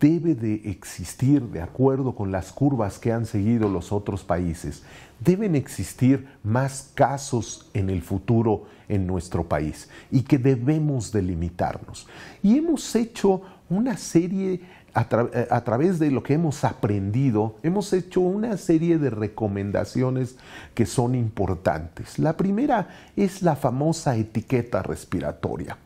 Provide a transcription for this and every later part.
debe de existir, de acuerdo con las curvas que han seguido los otros países, deben existir más casos en el futuro en nuestro país y que debemos delimitarnos. Y hemos hecho una serie, a, eh, a través de lo que hemos aprendido, hemos hecho una serie de recomendaciones que son importantes. La primera es la famosa etiqueta respiratoria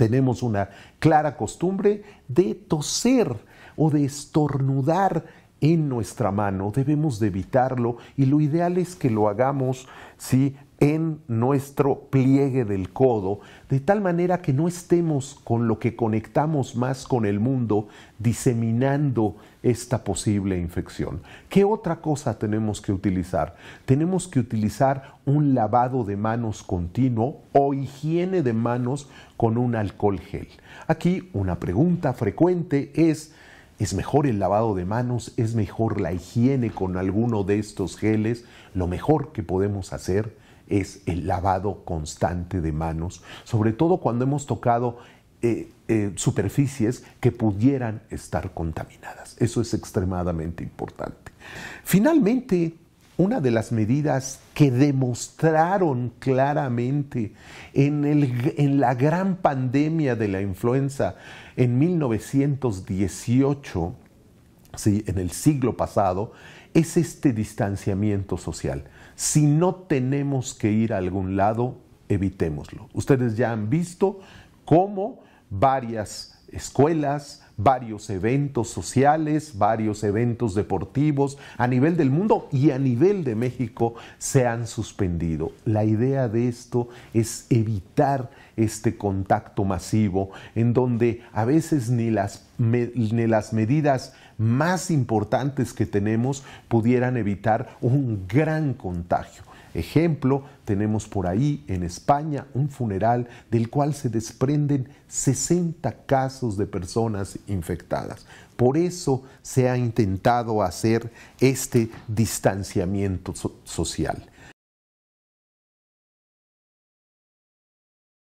tenemos una clara costumbre de toser o de estornudar en nuestra mano, debemos de evitarlo y lo ideal es que lo hagamos, sí, en nuestro pliegue del codo, de tal manera que no estemos con lo que conectamos más con el mundo diseminando esta posible infección. ¿Qué otra cosa tenemos que utilizar? Tenemos que utilizar un lavado de manos continuo o higiene de manos con un alcohol gel. Aquí una pregunta frecuente es, ¿Es mejor el lavado de manos? ¿Es mejor la higiene con alguno de estos geles? Lo mejor que podemos hacer es el lavado constante de manos, sobre todo cuando hemos tocado eh, eh, superficies que pudieran estar contaminadas. Eso es extremadamente importante. Finalmente, una de las medidas que demostraron claramente en, la gran pandemia de la influenza en 1918, ¿sí? en el siglo pasado, es este distanciamiento social. Si no tenemos que ir a algún lado, evitémoslo. Ustedes ya han visto cómo varias escuelas, varios eventos sociales, varios eventos deportivos a nivel del mundo y a nivel de México se han suspendido. La idea de esto es evitar este contacto masivo en donde a veces ni las, medidas más importantes que tenemos pudieran evitar un gran contagio. Ejemplo, tenemos por ahí en España un funeral del cual se desprenden 60 casos de personas infectadas. Por eso se ha intentado hacer este distanciamiento social.